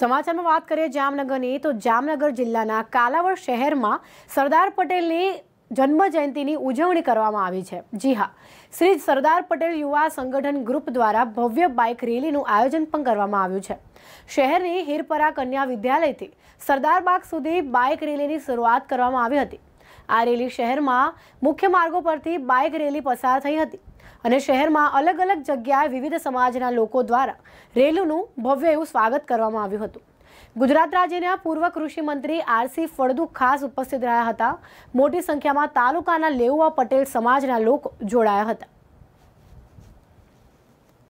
સમાચારમાં વાત કરીએ જામનગરની તો જામનગર જિલ્લાના કાલાવડ શહેરમાં સરદાર પટેલની જન્મ જન્મજયંતિની ઉજવણી કરવામાં આવી છે જી હા શ્રી સરદાર પટેલ યુવા સંગઠન ગ્રુપ દ્વારા ભવ્ય બાઇક રેલીનું આયોજન પણ કરવામાં આવ્યું છે શહેરની હિરપરા કન્યા વિદ્યાલયથી સરદાર બાગ સુધી બાઇક રેલીની શરૂઆત કરવામાં આવી હતી આ રેલી શહેરમાં મુખ્ય માર્ગો પરથી બાઇક રેલી પસાર થઈ હતી અને શહેરમાં અલગ અલગ જગ્યાએ વિવિધ સમાજના લોકો દ્વારા રેલીનું ભવ્ય એવું સ્વાગત કરવામાં આવ્યું હતું ગુજરાત રાજ્યના પૂર્વ કૃષિ મંત્રી આરસી ફળદુ ખાસ ઉપસ્થિત રહ્યા હતા મોટી સંખ્યામાં તાલુકાના લેઉવા પટેલ સમાજના લોકો જોડાયા હતા